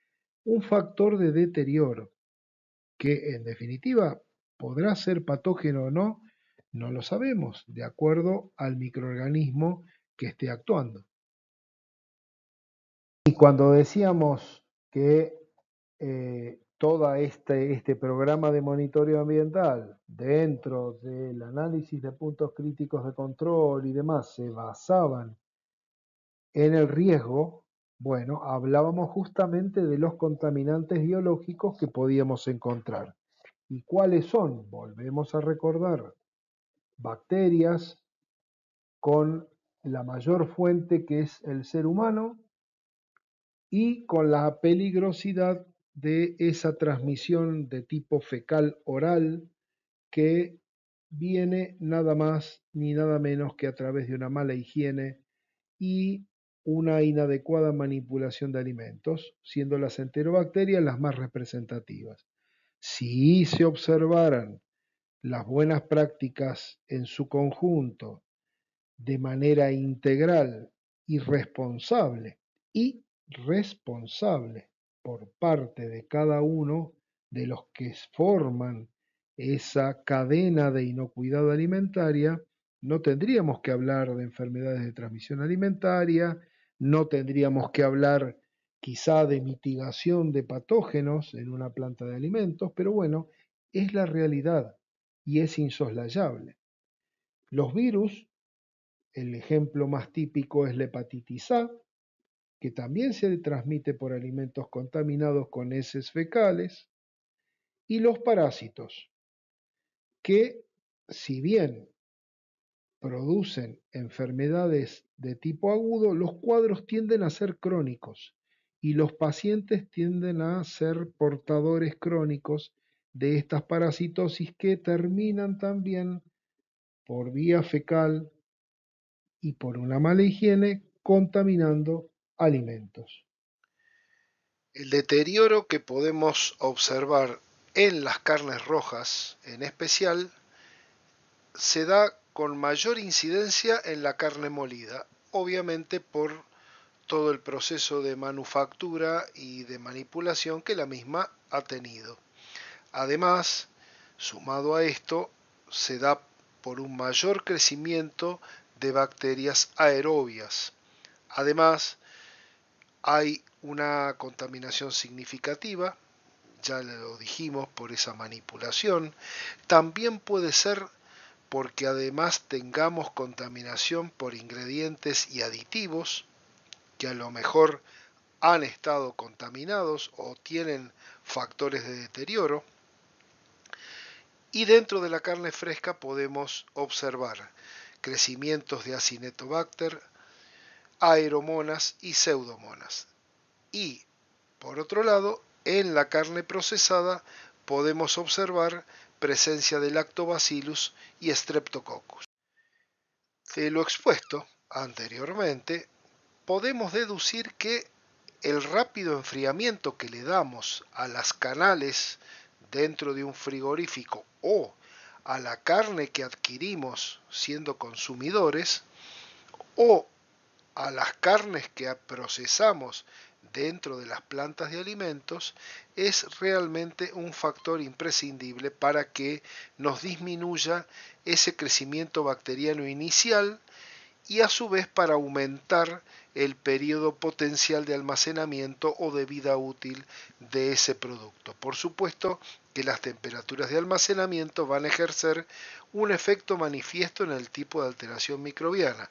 un factor de deterioro, que en definitiva podrá ser patógeno o no, no lo sabemos, de acuerdo al microorganismo que esté actuando. Y cuando decíamos que eh, todo este, este programa de monitoreo ambiental, dentro del análisis de puntos críticos de control y demás, se basaban en el riesgo, bueno, hablábamos justamente de los contaminantes biológicos que podíamos encontrar. ¿Y cuáles son? Volvemos a recordar bacterias, con la mayor fuente que es el ser humano y con la peligrosidad de esa transmisión de tipo fecal oral que viene nada más ni nada menos que a través de una mala higiene y una inadecuada manipulación de alimentos, siendo las enterobacterias las más representativas. Si se observaran las buenas prácticas en su conjunto, de manera integral y responsable, y responsable por parte de cada uno de los que forman esa cadena de inocuidad alimentaria, no tendríamos que hablar de enfermedades de transmisión alimentaria, no tendríamos que hablar quizá de mitigación de patógenos en una planta de alimentos, pero bueno, es la realidad y es insoslayable. Los virus, el ejemplo más típico es la hepatitis A, que también se transmite por alimentos contaminados con heces fecales, y los parásitos, que si bien producen enfermedades de tipo agudo, los cuadros tienden a ser crónicos y los pacientes tienden a ser portadores crónicos de estas parasitosis que terminan también por vía fecal y por una mala higiene contaminando alimentos. El deterioro que podemos observar en las carnes rojas en especial se da con mayor incidencia en la carne molida, obviamente por todo el proceso de manufactura y de manipulación que la misma ha tenido. Además, sumado a esto, se da por un mayor crecimiento de bacterias aerobias. Además, hay una contaminación significativa, ya lo dijimos, por esa manipulación. También puede ser porque además tengamos contaminación por ingredientes y aditivos que a lo mejor han estado contaminados o tienen factores de deterioro. Y dentro de la carne fresca podemos observar crecimientos de Acinetobacter, aeromonas y pseudomonas. Y, por otro lado, en la carne procesada podemos observar presencia de lactobacillus y streptococcus. De lo expuesto anteriormente, podemos deducir que el rápido enfriamiento que le damos a las canales dentro de un frigorífico o a la carne que adquirimos siendo consumidores o a las carnes que procesamos dentro de las plantas de alimentos es realmente un factor imprescindible para que nos disminuya ese crecimiento bacteriano inicial y a su vez para aumentar el periodo potencial de almacenamiento o de vida útil de ese producto. Por supuesto que las temperaturas de almacenamiento van a ejercer un efecto manifiesto en el tipo de alteración microbiana.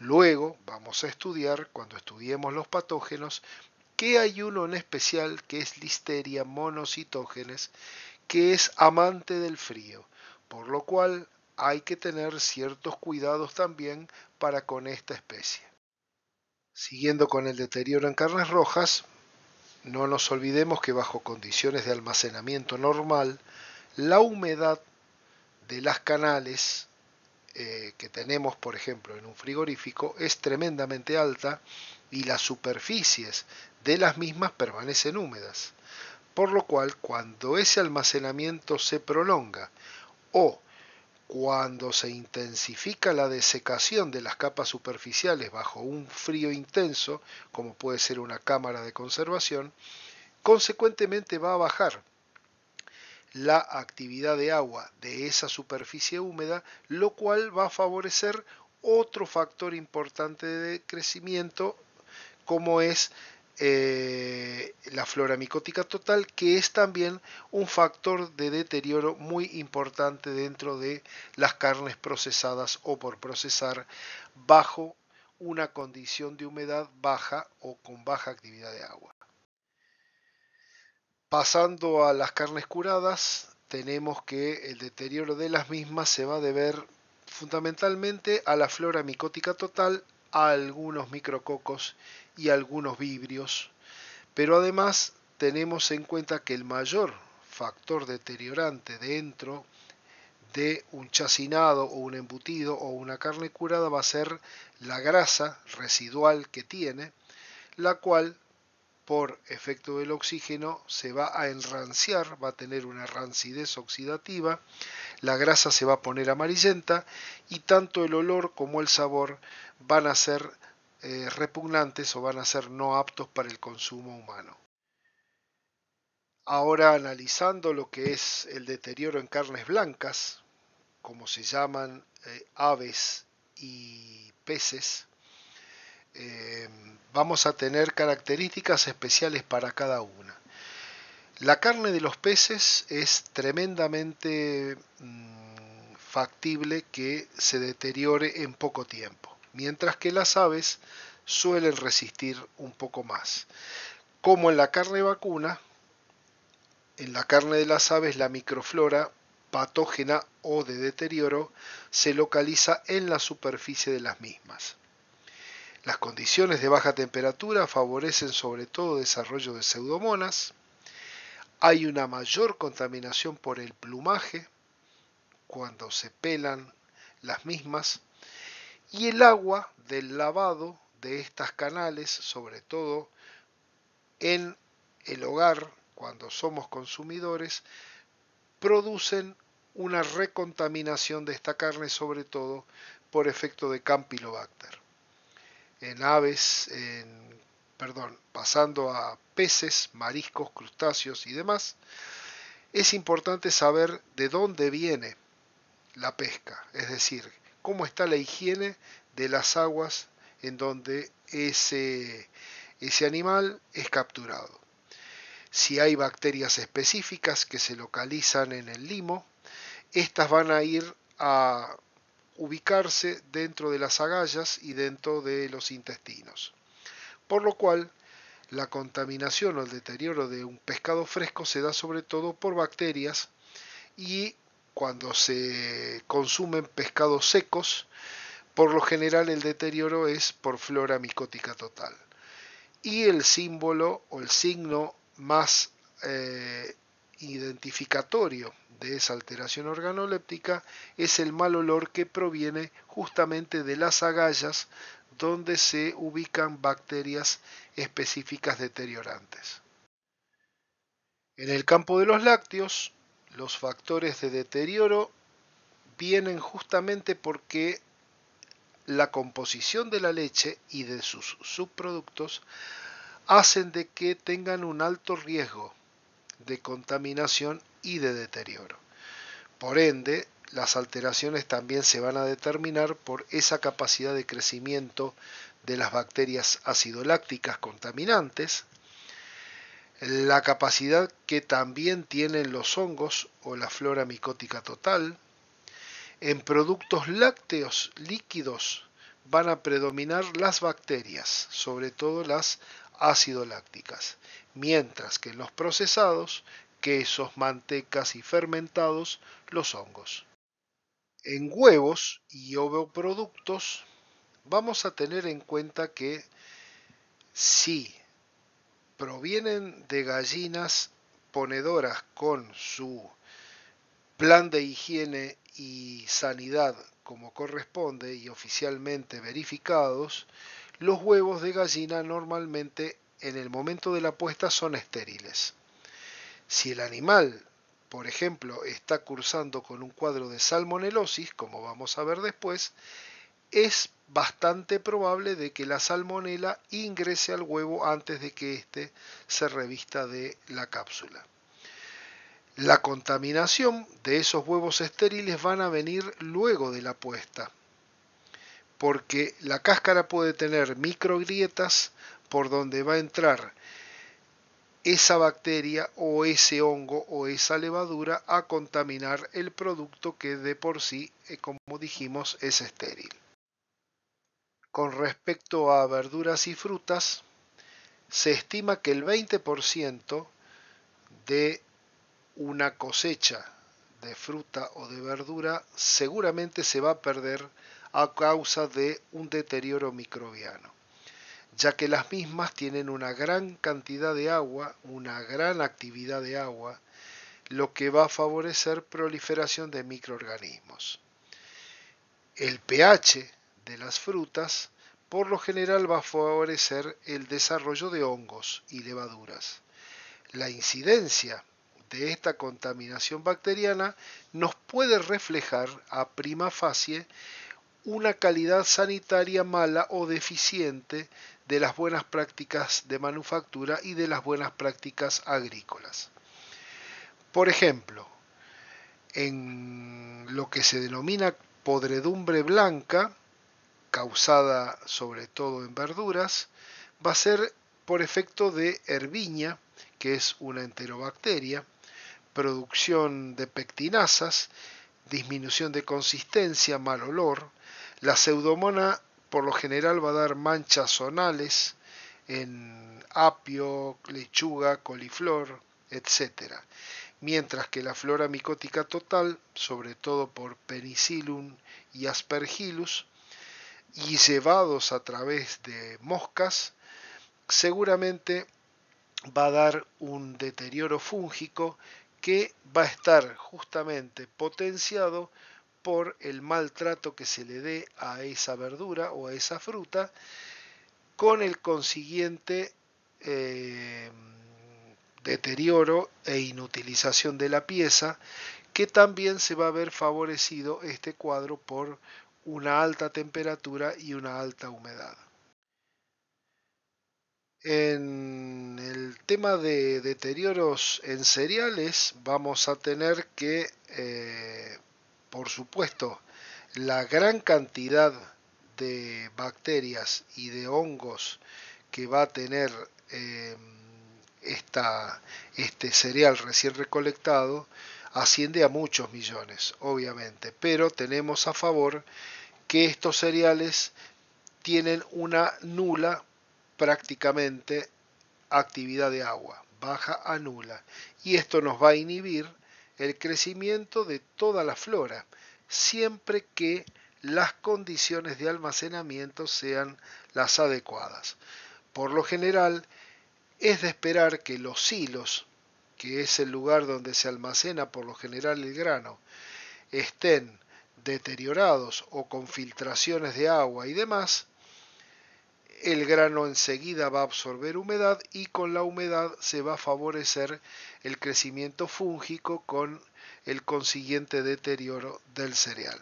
Luego vamos a estudiar, cuando estudiemos los patógenos, que hay uno en especial que es Listeria monocitógenes, que es amante del frío, por lo cual hay que tener ciertos cuidados también para con esta especie. Siguiendo con el deterioro en carnes rojas, no nos olvidemos que bajo condiciones de almacenamiento normal, la humedad de las canales eh, que tenemos, por ejemplo, en un frigorífico es tremendamente alta y las superficies de las mismas permanecen húmedas. Por lo cual, cuando ese almacenamiento se prolonga o cuando se intensifica la desecación de las capas superficiales bajo un frío intenso, como puede ser una cámara de conservación, consecuentemente va a bajar la actividad de agua de esa superficie húmeda, lo cual va a favorecer otro factor importante de crecimiento como es eh, la flora micótica total, que es también un factor de deterioro muy importante dentro de las carnes procesadas o por procesar bajo una condición de humedad baja o con baja actividad de agua. Pasando a las carnes curadas, tenemos que el deterioro de las mismas se va a deber fundamentalmente a la flora micótica total, a algunos micrococos y algunos vibrios, pero además tenemos en cuenta que el mayor factor deteriorante dentro de un chacinado o un embutido o una carne curada va a ser la grasa residual que tiene, la cual por efecto del oxígeno se va a enranciar, va a tener una rancidez oxidativa, la grasa se va a poner amarillenta y tanto el olor como el sabor van a ser eh, repugnantes o van a ser no aptos para el consumo humano. Ahora analizando lo que es el deterioro en carnes blancas, como se llaman eh, aves y peces, eh, vamos a tener características especiales para cada una. La carne de los peces es tremendamente mm, factible que se deteriore en poco tiempo mientras que las aves suelen resistir un poco más. Como en la carne vacuna, en la carne de las aves la microflora patógena o de deterioro se localiza en la superficie de las mismas. Las condiciones de baja temperatura favorecen sobre todo desarrollo de pseudomonas, hay una mayor contaminación por el plumaje cuando se pelan las mismas y el agua del lavado de estas canales, sobre todo en el hogar, cuando somos consumidores, producen una recontaminación de esta carne, sobre todo por efecto de Campylobacter. En aves, en, perdón, pasando a peces, mariscos, crustáceos y demás, es importante saber de dónde viene la pesca, es decir, cómo está la higiene de las aguas en donde ese, ese animal es capturado. Si hay bacterias específicas que se localizan en el limo, estas van a ir a ubicarse dentro de las agallas y dentro de los intestinos. Por lo cual, la contaminación o el deterioro de un pescado fresco se da sobre todo por bacterias y cuando se consumen pescados secos, por lo general el deterioro es por flora micótica total. Y el símbolo o el signo más eh, identificatorio de esa alteración organoléptica es el mal olor que proviene justamente de las agallas donde se ubican bacterias específicas deteriorantes. En el campo de los lácteos, los factores de deterioro vienen justamente porque la composición de la leche y de sus subproductos hacen de que tengan un alto riesgo de contaminación y de deterioro. Por ende, las alteraciones también se van a determinar por esa capacidad de crecimiento de las bacterias ácido-lácticas contaminantes, la capacidad que también tienen los hongos o la flora micótica total. En productos lácteos líquidos van a predominar las bacterias, sobre todo las ácido-lácticas, mientras que en los procesados, quesos, mantecas y fermentados, los hongos. En huevos y ovoproductos vamos a tener en cuenta que sí provienen de gallinas ponedoras con su plan de higiene y sanidad como corresponde y oficialmente verificados, los huevos de gallina normalmente en el momento de la puesta son estériles. Si el animal, por ejemplo, está cursando con un cuadro de salmonelosis, como vamos a ver después, es bastante probable de que la salmonela ingrese al huevo antes de que éste se revista de la cápsula. La contaminación de esos huevos estériles van a venir luego de la puesta, porque la cáscara puede tener microgrietas por donde va a entrar esa bacteria o ese hongo o esa levadura a contaminar el producto que de por sí, eh, como dijimos, es estéril. Con respecto a verduras y frutas, se estima que el 20% de una cosecha de fruta o de verdura seguramente se va a perder a causa de un deterioro microbiano, ya que las mismas tienen una gran cantidad de agua, una gran actividad de agua, lo que va a favorecer proliferación de microorganismos. El pH de las frutas por lo general va a favorecer el desarrollo de hongos y levaduras. La incidencia de esta contaminación bacteriana nos puede reflejar a prima facie una calidad sanitaria mala o deficiente de las buenas prácticas de manufactura y de las buenas prácticas agrícolas. Por ejemplo, en lo que se denomina podredumbre blanca, causada sobre todo en verduras, va a ser por efecto de herviña, que es una enterobacteria, producción de pectinasas, disminución de consistencia, mal olor. La pseudomona por lo general va a dar manchas zonales en apio, lechuga, coliflor, etc. Mientras que la flora micótica total, sobre todo por penicillum y aspergillus, y llevados a través de moscas, seguramente va a dar un deterioro fúngico que va a estar justamente potenciado por el maltrato que se le dé a esa verdura o a esa fruta, con el consiguiente eh, deterioro e inutilización de la pieza, que también se va a ver favorecido este cuadro por una alta temperatura y una alta humedad. En el tema de deterioros en cereales vamos a tener que, eh, por supuesto, la gran cantidad de bacterias y de hongos que va a tener em, este cereal recién recolectado asciende a muchos millones, obviamente, pero tenemos a favor que estos cereales tienen una nula prácticamente actividad de agua, baja a nula. Y esto nos va a inhibir el crecimiento de toda la flora, siempre que las condiciones de almacenamiento sean las adecuadas. Por lo general, es de esperar que los silos, que es el lugar donde se almacena por lo general el grano, estén deteriorados o con filtraciones de agua y demás, el grano enseguida va a absorber humedad y con la humedad se va a favorecer el crecimiento fúngico con el consiguiente deterioro del cereal.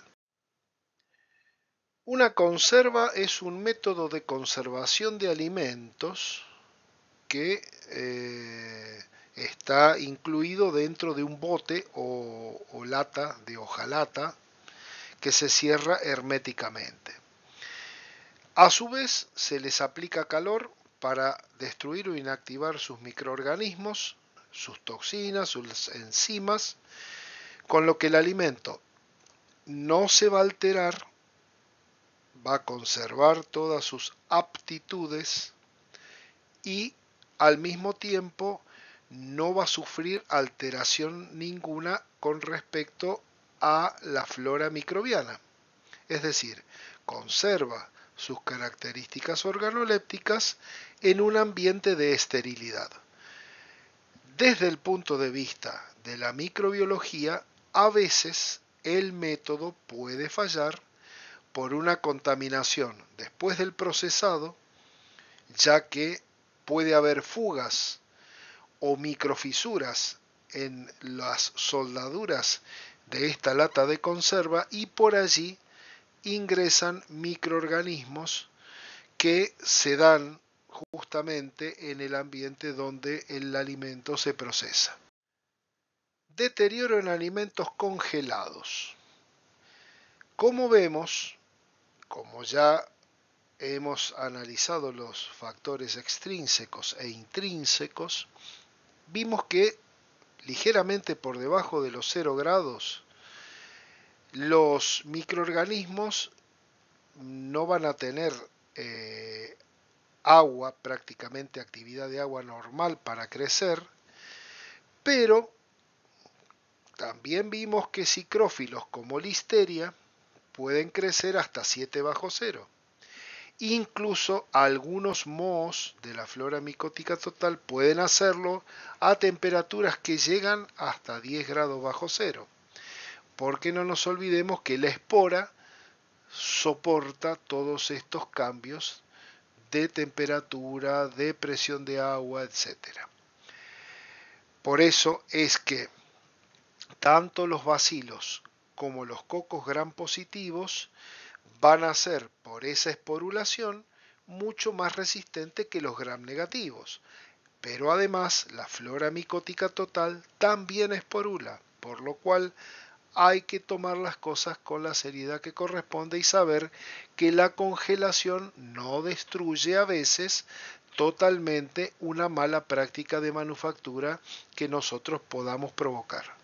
Una conserva es un método de conservación de alimentos que eh, está incluido dentro de un bote o, o lata de hojalata que se cierra herméticamente. A su vez, se les aplica calor para destruir o inactivar sus microorganismos, sus toxinas, sus enzimas, con lo que el alimento no se va a alterar, va a conservar todas sus aptitudes y al mismo tiempo no va a sufrir alteración ninguna con respecto a la flora microbiana, es decir, conserva sus características organolépticas en un ambiente de esterilidad. Desde el punto de vista de la microbiología, a veces el método puede fallar por una contaminación después del procesado, ya que puede haber fugas o microfisuras en las soldaduras de esta lata de conserva y por allí ingresan microorganismos que se dan justamente en el ambiente donde el alimento se procesa. Deterioro en alimentos congelados. Como vemos, como ya hemos analizado los factores extrínsecos e intrínsecos, vimos que ligeramente por debajo de los 0 grados, los microorganismos no van a tener eh, agua, prácticamente actividad de agua normal para crecer, pero también vimos que cicrófilos como listeria pueden crecer hasta 7 bajo cero. Incluso algunos mohos de la flora micótica total pueden hacerlo a temperaturas que llegan hasta 10 grados bajo cero. Porque no nos olvidemos que la espora soporta todos estos cambios de temperatura, de presión de agua, etc. Por eso es que tanto los bacilos como los cocos gran positivos van a ser por esa esporulación mucho más resistente que los gram negativos. Pero además la flora micótica total también esporula, por lo cual hay que tomar las cosas con la seriedad que corresponde y saber que la congelación no destruye a veces totalmente una mala práctica de manufactura que nosotros podamos provocar.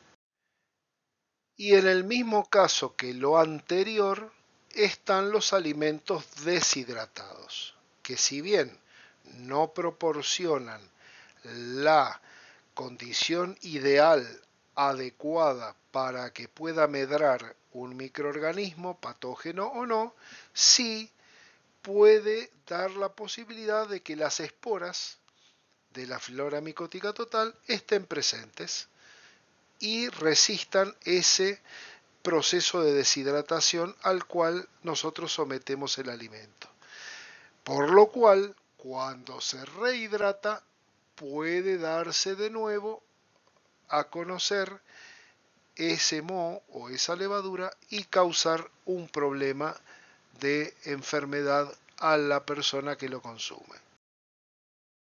Y en el mismo caso que lo anterior, están los alimentos deshidratados, que si bien no proporcionan la condición ideal adecuada para que pueda medrar un microorganismo, patógeno o no, sí puede dar la posibilidad de que las esporas de la flora micótica total estén presentes y resistan ese proceso de deshidratación al cual nosotros sometemos el alimento. Por lo cual, cuando se rehidrata, puede darse de nuevo a conocer ese moho o esa levadura y causar un problema de enfermedad a la persona que lo consume.